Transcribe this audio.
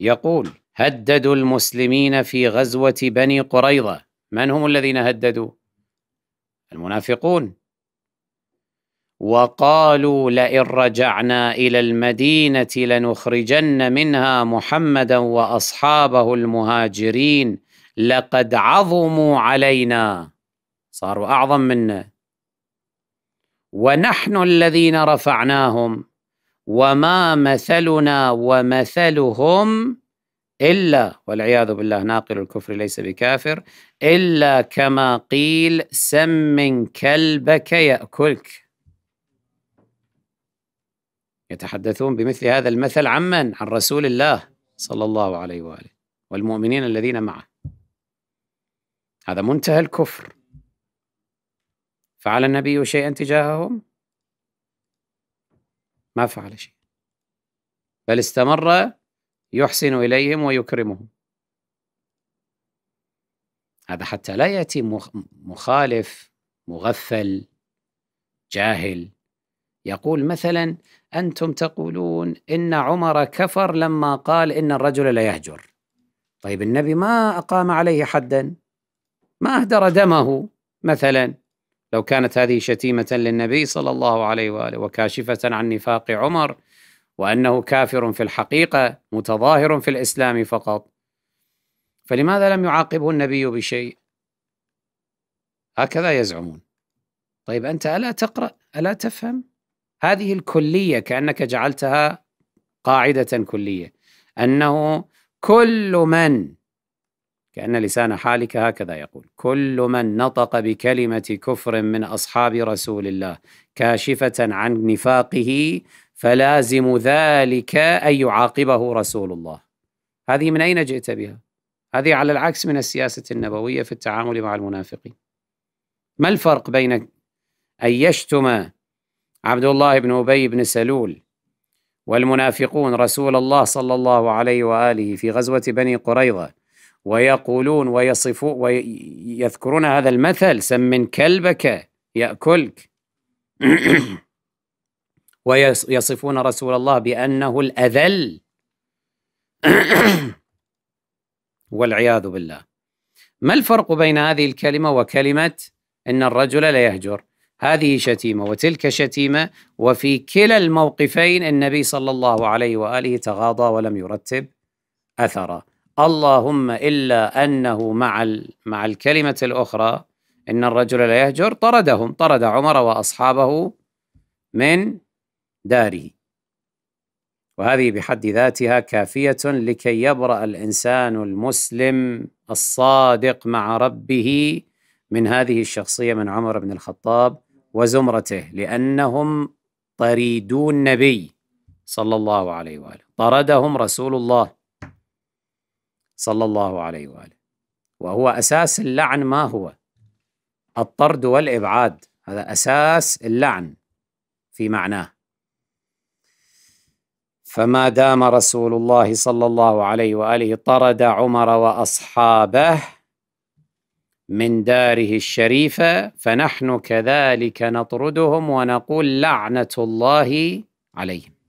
يقول هددوا المسلمين في غزوة بني قريظة من هم الذين هددوا؟ المنافقون وقالوا لئن رجعنا إلى المدينة لنخرجن منها محمدا وأصحابه المهاجرين لقد عظموا علينا صاروا أعظم منا ونحن الذين رفعناهم وما مثلنا ومثلهم إلا والعياذ بالله ناقل الكفر ليس بكافر إلا كما قيل سم كلبك يأكلك يتحدثون بمثل هذا المثل عمن عن رسول الله صلى الله عليه وآله والمؤمنين الذين معه هذا منتهى الكفر فعل النبي شيئا تجاههم ما فعل شيء بل استمر يحسن إليهم ويكرمهم هذا حتى لا يأتي مخالف مغفل جاهل يقول مثلا أنتم تقولون إن عمر كفر لما قال إن الرجل لا يهجر طيب النبي ما أقام عليه حدا ما أهدر دمه مثلا لو كانت هذه شتيمة للنبي صلى الله عليه واله وكاشفة عن نفاق عمر وانه كافر في الحقيقة متظاهر في الاسلام فقط فلماذا لم يعاقبه النبي بشيء؟ هكذا يزعمون. طيب انت الا تقرا؟ الا تفهم؟ هذه الكلية كانك جعلتها قاعدة كلية انه كل من كأن لسان حالك هكذا يقول كل من نطق بكلمة كفر من أصحاب رسول الله كاشفة عن نفاقه فلازم ذلك أن يعاقبه رسول الله هذه من أين جئت بها؟ هذه على العكس من السياسة النبوية في التعامل مع المنافقين ما الفرق بين أن يشتم عبد الله بن أبي بن سلول والمنافقون رسول الله صلى الله عليه وآله في غزوة بني قريظة ويقولون ويصفون ويذكرون هذا المثل سمن كلبك يأكلك ويصفون رسول الله بأنه الأذل والعياذ بالله ما الفرق بين هذه الكلمة وكلمة إن الرجل لا يهجر هذه شتيمة وتلك شتيمة وفي كلا الموقفين النبي صلى الله عليه وآله تغاضى ولم يرتب أثره اللهم إلا أنه مع مع الكلمة الأخرى إن الرجل لا يهجر طردهم طرد عمر وأصحابه من داره وهذه بحد ذاتها كافية لكي يبرأ الإنسان المسلم الصادق مع ربه من هذه الشخصية من عمر بن الخطاب وزمرته لأنهم طريدو النبي صلى الله عليه وآله طردهم رسول الله صلى الله عليه واله وهو اساس اللعن ما هو الطرد والابعاد هذا اساس اللعن في معناه فما دام رسول الله صلى الله عليه واله طرد عمر واصحابه من داره الشريفه فنحن كذلك نطردهم ونقول لعنه الله عليهم